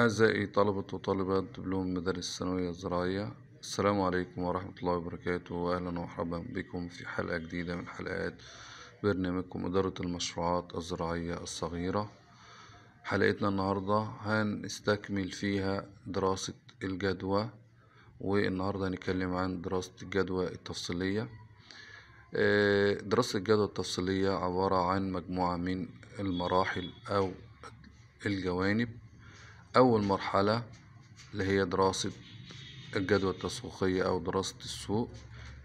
أعزائي طلبة وطالبات دبلوم مدارس الثانوية الزراعية السلام عليكم ورحمة الله وبركاته وأهلا ومرحبا بكم في حلقة جديدة من حلقات برنامجكم إدارة المشروعات الزراعية الصغيرة حلقتنا النهاردة هنستكمل فيها دراسة الجدوى والنهاردة هنتكلم عن دراسة الجدوى التفصيلية آه، دراسة الجدوى التفصيلية عبارة عن مجموعة من المراحل أو الجوانب أول مرحلة اللي هي دراسة الجدوى التسويقية أو دراسة السوق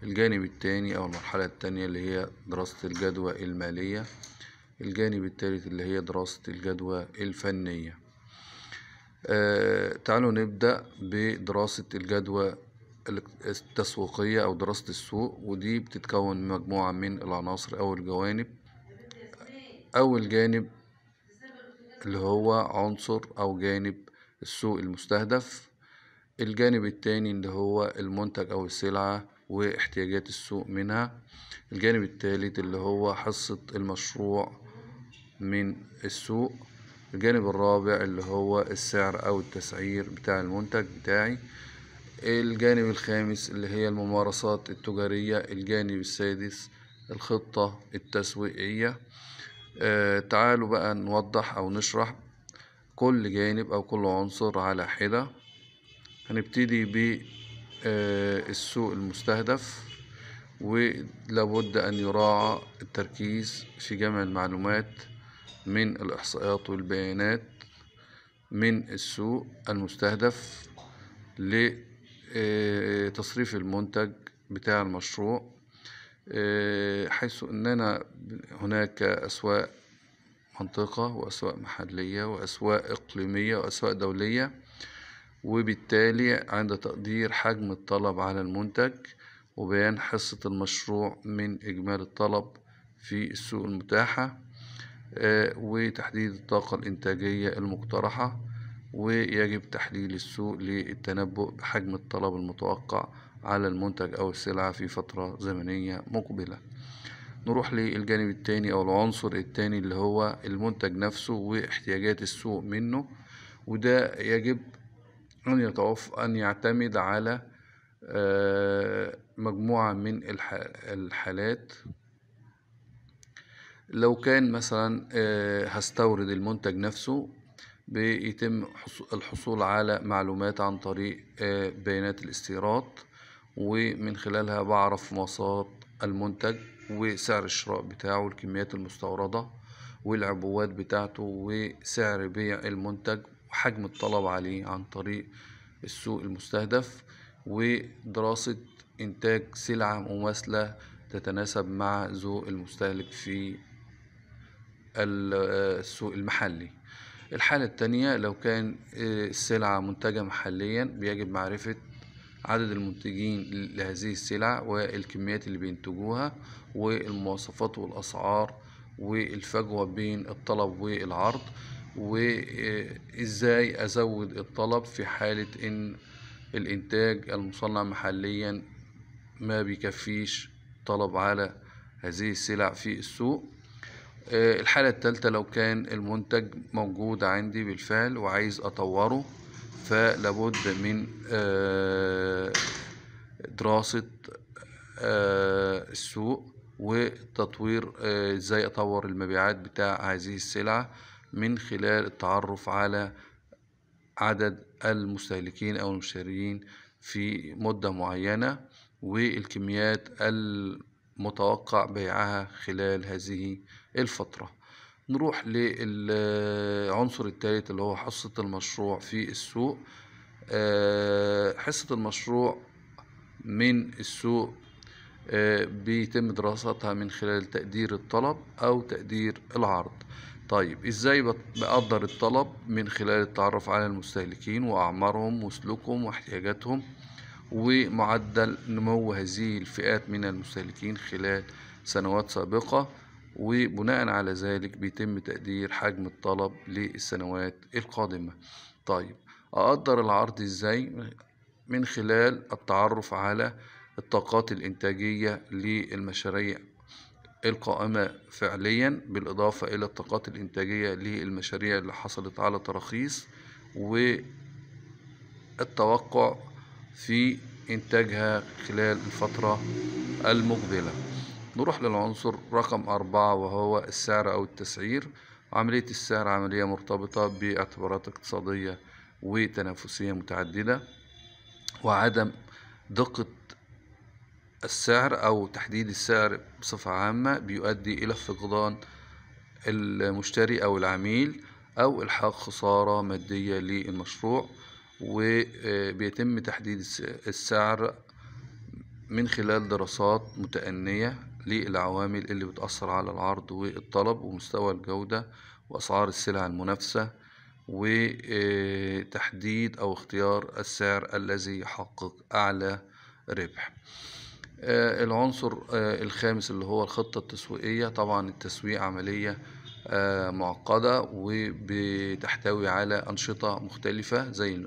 الجانب التاني أو المرحلة التانية اللي هي دراسة الجدوى المالية الجانب التالت اللي هي دراسة الجدوى الفنية آه تعالوا نبدأ بدراسة الجدوى التسويقية أو دراسة السوق ودي بتتكون مجموعة من العناصر أو الجوانب أول جانب اللي هو عنصر أو جانب السوق المستهدف الجانب التاني اللي هو المنتج أو السلعة واحتياجات السوق منها الجانب التالت اللي هو حصة المشروع من السوق الجانب الرابع اللي هو السعر أو التسعير بتاع المنتج بتاعي الجانب الخامس اللي هي الممارسات التجارية الجانب السادس الخطة التسويقية آه، تعالوا بقى نوضح أو نشرح كل جانب أو كل عنصر على حدة هنبتدي بالسوق آه، المستهدف ولابد أن يراعى التركيز في جمع المعلومات من الإحصائيات والبيانات من السوق المستهدف لتصريف آه، المنتج بتاع المشروع آه، حيث أننا هناك أسواق منطقة وأسواق محلية وأسواق إقليمية وأسواق دولية وبالتالي عند تقدير حجم الطلب على المنتج وبيان حصة المشروع من إجمالي الطلب في السوق المتاحة آه، وتحديد الطاقة الإنتاجية المقترحة ويجب تحليل السوق للتنبؤ بحجم الطلب المتوقع على المنتج أو السلعة في فترة زمنية مقبلة نروح للجانب التاني أو العنصر التاني اللي هو المنتج نفسه واحتياجات السوق منه وده يجب أن يتوف أن يعتمد على آه، مجموعة من الحالات لو كان مثلا آه، هستورد المنتج نفسه بيتم الحصول على معلومات عن طريق آه، بيانات الاستيراد ومن خلالها بعرف مواصفات المنتج وسعر الشراء بتاعه والكميات المستوردة والعبوات بتاعته وسعر بيع المنتج وحجم الطلب عليه عن طريق السوق المستهدف ودراسة إنتاج سلعة مماثلة تتناسب مع ذوق المستهلك في السوق المحلي الحالة التانية لو كان آه، السلعة منتجة محليا بيجب معرفة عدد المنتجين لهذه السلع والكميات اللي بينتجوها والمواصفات والأسعار والفجوة بين الطلب والعرض وإزاي أزود الطلب في حالة إن الإنتاج المصنع محليا ما بيكفيش طلب على هذه السلع في السوق آه، الحالة الثالثة لو كان المنتج موجود عندي بالفعل وعايز أطوره فلابد من آه، دراسة آه، السوق وتطوير آه، ازاي اطور المبيعات بتاع هذه السلعة من خلال التعرف على عدد المستهلكين او المشترين في مدة معينة والكميات المتوقع بيعها خلال هذه الفترة نروح للعنصر الثالث اللي هو حصة المشروع في السوق آه، حصة المشروع من السوق آه، بيتم دراستها من خلال تقدير الطلب أو تقدير العرض طيب ازاي بقدر الطلب من خلال التعرف على المستهلكين واعمارهم وسلوكهم واحتياجاتهم ومعدل نمو هذه الفئات من المستهلكين خلال سنوات سابقة وبناء على ذلك بيتم تقدير حجم الطلب للسنوات القادمة طيب أقدر العرض إزاي من خلال التعرف على الطاقات الإنتاجية للمشاريع القائمة فعليا بالإضافة إلى الطاقات الإنتاجية للمشاريع اللي حصلت على تراخيص والتوقع في إنتاجها خلال الفترة المقبلة نروح للعنصر رقم أربعة وهو السعر أو التسعير عملية السعر عملية مرتبطة باعتبارات اقتصادية وتنافسية متعددة وعدم دقة السعر أو تحديد السعر بصفة عامة بيؤدي إلى فقدان المشتري أو العميل أو إلحاق خسارة مادية للمشروع وبيتم تحديد السعر من خلال دراسات متأنية للعوامل اللي بتأثر على العرض والطلب ومستوى الجودة وأسعار السلع المنافسة وتحديد أو اختيار السعر الذي يحقق أعلى ربح آه، العنصر آه، الخامس اللي هو الخطة التسويقية طبعا التسويق عملية آه، معقدة وبتحتوي على أنشطة مختلفة زي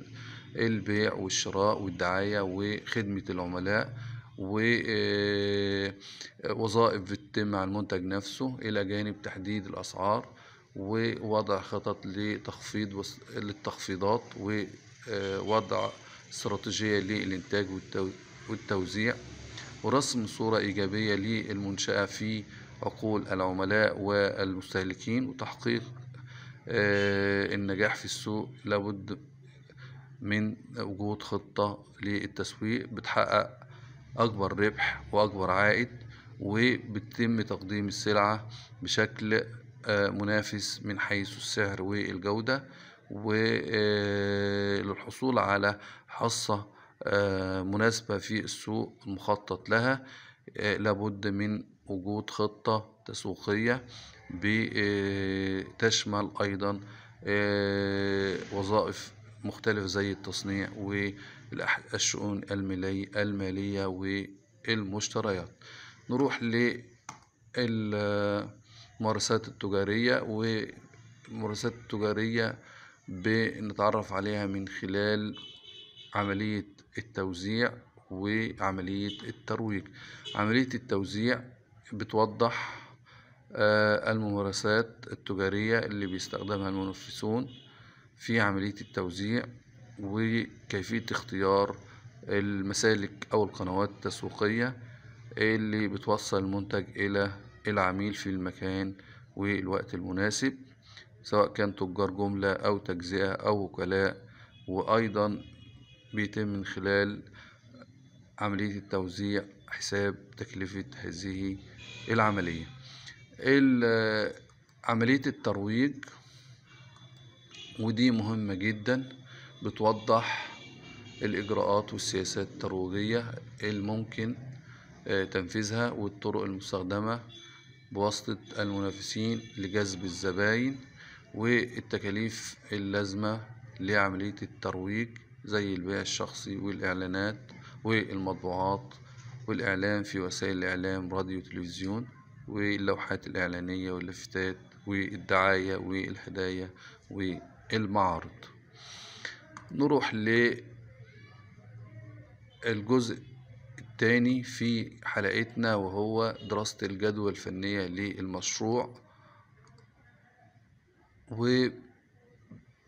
البيع والشراء والدعاية وخدمة العملاء ووظائف آه، بتتم على المنتج نفسه إلى جانب تحديد الأسعار ووضع خطط لتخفيض للتخفيضات ووضع آه، استراتيجية للإنتاج والتوزيع ورسم صورة إيجابية للمنشأة في عقول العملاء والمستهلكين وتحقيق آه، النجاح في السوق لابد من وجود خطة للتسويق بتحقق أكبر ربح وأكبر عائد وبتتم تقديم السلعة بشكل آه، منافس من حيث السعر والجودة وللحصول آه، على حصة آه، مناسبة في السوق المخطط لها لابد من وجود خطة تسويقية بتشمل أيضا وظائف مختلفة زي التصنيع و الشؤون المالية والمشتريات نروح للممارسات التجارية والممارسات التجارية بنتعرف عليها من خلال عملية التوزيع وعملية الترويج عملية التوزيع بتوضح آه، الممارسات التجارية اللي بيستخدمها المنافسون في عملية التوزيع وكيفية اختيار المسالك أو القنوات التسويقية اللي بتوصل المنتج إلى العميل في المكان والوقت المناسب سواء كان تجار جملة أو تجزئة أو وكلاء وأيضا بيتم من خلال عملية التوزيع حساب تكلفة هذه العملية عملية الترويج ودي مهمة جدا بتوضح الإجراءات والسياسات الترويجية الممكن آه، تنفيذها والطرق المستخدمة بواسطة المنافسين لجذب الزباين والتكاليف اللازمة لعملية الترويج زي البيع الشخصي والإعلانات والمطبوعات والإعلام في وسائل الإعلام راديو تلفزيون واللوحات الإعلانية واللافتات والدعاية والهدايا والمعارض نروح للجزء الثاني في حلقتنا وهو دراسة الجدوى الفنية للمشروع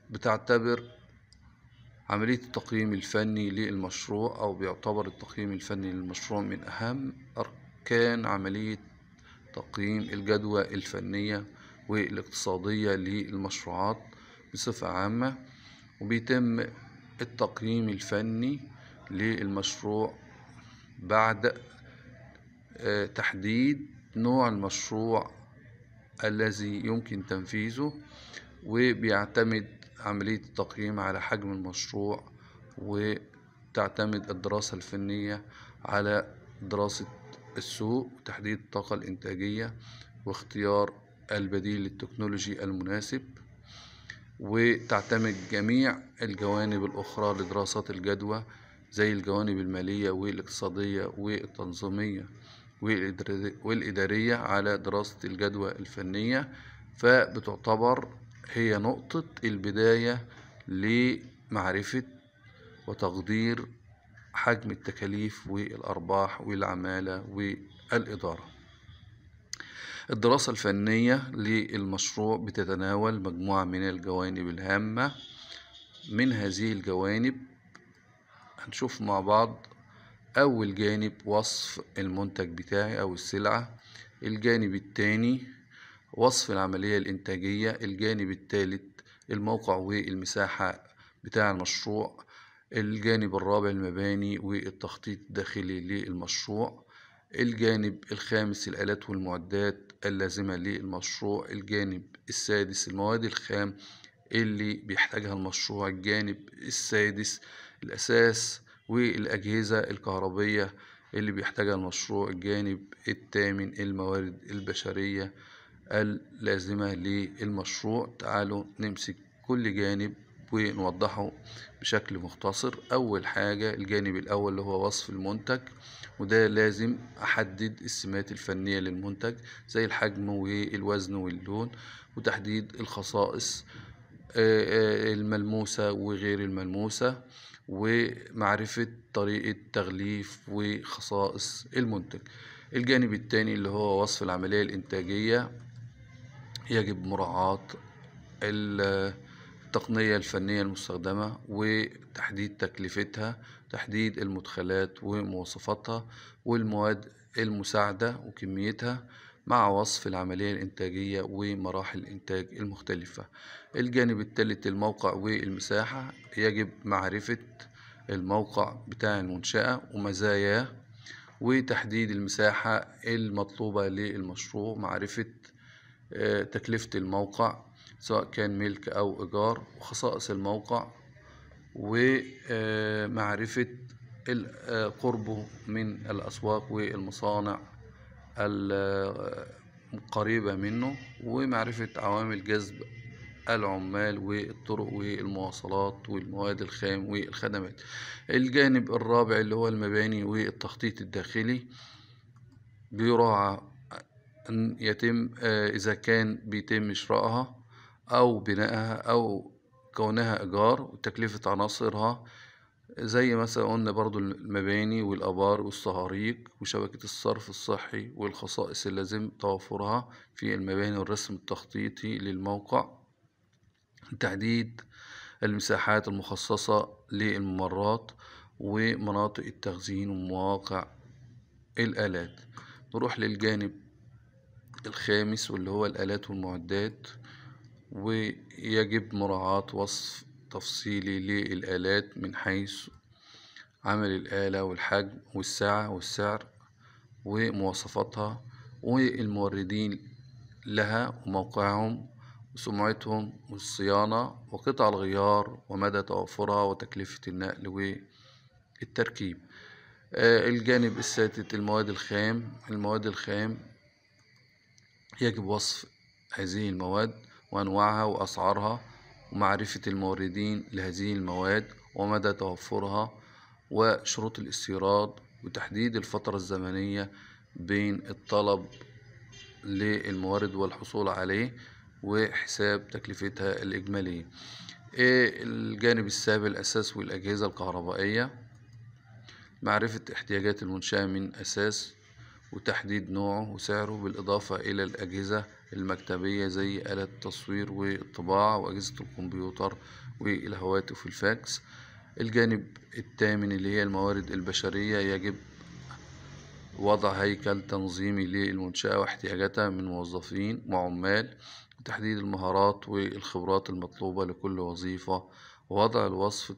وبتعتبر عملية التقييم الفني للمشروع أو بيعتبر التقييم الفني للمشروع من أهم أركان عملية تقييم الجدوى الفنية والاقتصادية للمشروعات بصفة عامة وبيتم التقييم الفني للمشروع بعد آه، تحديد نوع المشروع الذي يمكن تنفيذه وبيعتمد عملية التقييم على حجم المشروع وتعتمد الدراسة الفنية على دراسة السوق وتحديد الطاقة الإنتاجية واختيار البديل التكنولوجي المناسب وتعتمد جميع الجوانب الأخرى لدراسات الجدوى زي الجوانب المالية والاقتصادية والتنظيمية والإدارية على دراسة الجدوى الفنية فبتعتبر هي نقطة البداية لمعرفة وتقدير حجم التكاليف والأرباح والعمالة والإدارة الدراسة الفنية للمشروع بتتناول مجموعة من الجوانب الهامة من هذه الجوانب هنشوف مع بعض أول جانب وصف المنتج بتاعي أو السلعة الجانب التاني وصف العملية الإنتاجية الجانب التالت الموقع والمساحة بتاع المشروع الجانب الرابع المباني والتخطيط الداخلي للمشروع الجانب الخامس الآلات والمعدات اللازمة للمشروع الجانب السادس المواد الخام اللي بيحتاجها المشروع الجانب السادس الأساس والأجهزة الكهربية اللي بيحتاجها المشروع الجانب الثامن الموارد البشرية اللازمة للمشروع تعالوا نمسك كل جانب ونوضحه بشكل مختصر أول حاجة الجانب الأول اللي هو وصف المنتج وده لازم أحدد السمات الفنية للمنتج زي الحجم والوزن واللون وتحديد الخصائص آه، آه، الملموسة وغير الملموسة ومعرفة طريقة تغليف وخصائص المنتج الجانب الثاني اللي هو وصف العملية الإنتاجية يجب مراعاة التقنية الفنية المستخدمة وتحديد تكلفتها تحديد المدخلات ومواصفاتها والمواد المساعدة وكميتها مع وصف العملية الإنتاجية ومراحل الإنتاج المختلفة الجانب الثالث الموقع والمساحة يجب معرفة الموقع بتاع المنشأة ومزاياه وتحديد المساحة المطلوبة للمشروع معرفة آه، تكلفة الموقع سواء كان ملك أو إيجار وخصائص الموقع ومعرفة قربه من الأسواق والمصانع القريبة منه ومعرفة عوامل جذب العمال والطرق والمواصلات والمواد الخام والخدمات الجانب الرابع اللي هو المباني والتخطيط الداخلي بيراعى يتم إذا كان بيتم شرائها أو بنائها أو كونها إيجار وتكلفة عناصرها زي مثلا قلنا برضو المباني والآبار والصهاريج وشبكة الصرف الصحي والخصائص اللازم توفرها في المباني والرسم التخطيطي للموقع تحديد المساحات المخصصة للممرات ومناطق التخزين ومواقع الآلات نروح للجانب الخامس واللي هو الآلات والمعدات ويجب مراعاة وصف تفصيلي للآلات من حيث عمل الآلة والحجم والساعة والسعر ومواصفاتها والموردين لها وموقعهم وسمعتهم والصيانة وقطع الغيار ومدى توفرها وتكلفة النقل والتركيب آه، الجانب الساتت المواد الخام المواد الخام يجب وصف هذه المواد وأنواعها وأسعارها ومعرفة الموردين لهذه المواد ومدى توفرها وشروط الاستيراد وتحديد الفترة الزمنية بين الطلب للمورد والحصول عليه وحساب تكلفتها الإجمالية إيه الجانب السابع الأساس والأجهزة الكهربائية معرفة احتياجات المنشأة من أساس وتحديد نوعه وسعره بالإضافة إلى الأجهزة المكتبية زي آلة التصوير والطباعة وأجهزة الكمبيوتر والهواتف الفاكس الجانب الثامن اللي هي الموارد البشرية يجب وضع هيكل تنظيمي للمنشأة واحتياجاتها من موظفين وعمال وتحديد المهارات والخبرات المطلوبة لكل وظيفة ووضع الوصف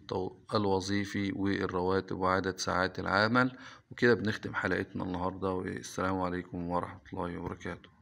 الوظيفي والرواتب وعدد ساعات العمل وكده بنختم حلقتنا النهاردة والسلام عليكم ورحمة الله وبركاته